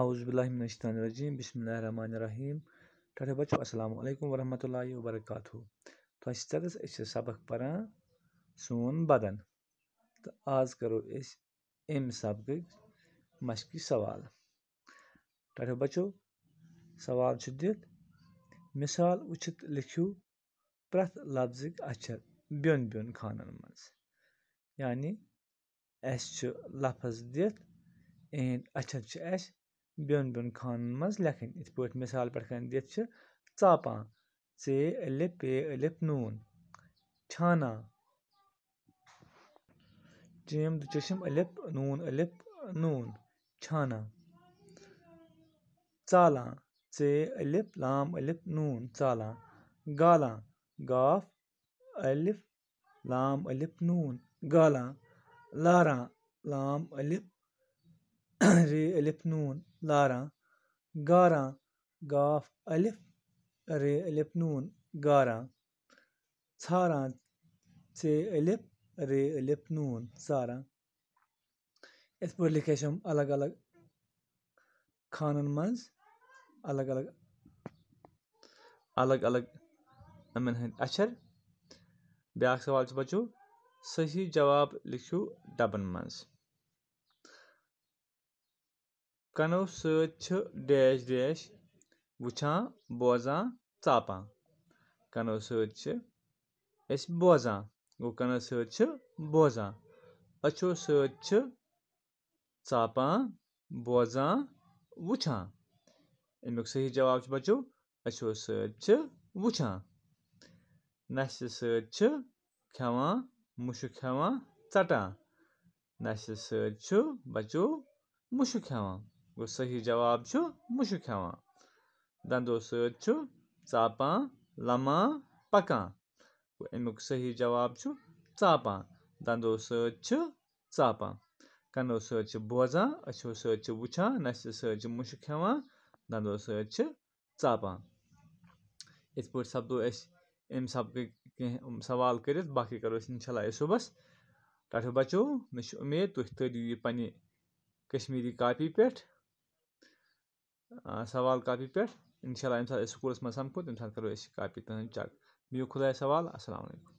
आउज़बिल्लिमिनशतरजीम बसमीम ठाठे बच्चों अस्सलाम वालेकुम वरहमतुल्लाहि वबरकात अस सबक पढ़ान सोन बदन तो आज करो इस अम सबक मशकी सवाल ठाठे बच्चों सवाल दिसाल मिसाल वुचित लिखियो प्रथ लफ्जिक अक्षर बोन ब्योन खानन मज यानी अस लफज दिथ इहद अक्षर بیٚون بیٚون خانَن منٛز لیکھٕنۍ یِتھ پٲٹھۍ مِثال پٮ۪ٹھ کَنۍ دِتھ چھِ ژاپان ژے ألِف پے ألِف نوٗن چھانا چیٖم دُ چشم ألِف نوٗن ألِف نوٗن چھانا ژالان ژے ألِف لام ألِف نوٗن ژالان گالان گاف ألِف لام ألِف نوٗن گالان لاران لام ألِف رے الف نون لاران گاران گاف الف رے الف نون گاران ژھاران ژے الف رے الف نون ژاران اس پر لکھے ہم الگ الگ خانن مز الگ الگ الگ الگ امن ہند اچھر بیاکھ سوال بچو صحیح جواب لکھو ڈبن مز کَنو سۭتۍ چھِ ڈیش ڈیش وٕچھان بوزان ژاپان کَنو سۭتۍ چھِ أسۍ بوزان گوٚو کَنو سۭتۍ چھِ بوزان أچھو سۭتۍ چھِ ژاپان بوزان وٕچھان اَمیُک صحیح جواب چھُ بَچو أچھو سۭتۍ چھِ وٕچھان نَستہِ سۭتۍ چھِ کھٮ۪وان مُشُک ہٮ۪وان ژَٹان نَستہِ سۭتۍ چھُ بَچو مُشُک ہٮ۪وان گوٚو صحیح جواب چھُ مُشُک ہٮ۪وان دَنٛدو سۭتۍ چھُ ژاپان لَمان پَکان گوٚو اَمیُک صحیح جواب چھُ ژاپان دَنٛدو سۭتۍ چھِ ژاپان کَنو سۭتۍ چھِ بوزان أچھو سۭتۍ چھِ وٕچھان نَستہِ سۭتۍ چھِ مُشُک ہٮ۪وان دَنٛدو سۭتۍ چھِ ژاپان یِتھ پٲٹھۍ سَپدو اَسہِ اَمہِ سبقٕکۍ کینٛہہ سوال کٔرِتھ باقٕے کَرو أسۍ اِنشاء اللہ أسۍ صُبحَس ٹاٹھو بَچو مےٚ چھِ اُمید تُہۍ تٲرِو یہِ پنٛنہِ کشمیٖری کاپی پٮ۪ٹھ سوال کاپی پٮ۪ٹھ اِنشاءاللہ ییٚمہِ ساتہٕ أسۍ سکوٗلَس منٛز سَمکھو تَمہِ ساتہٕ کَرو أسۍ یہِ کاپی تٕہٕنٛز چَک بِہِو خۄدایَس سوال اَسلام علیکُم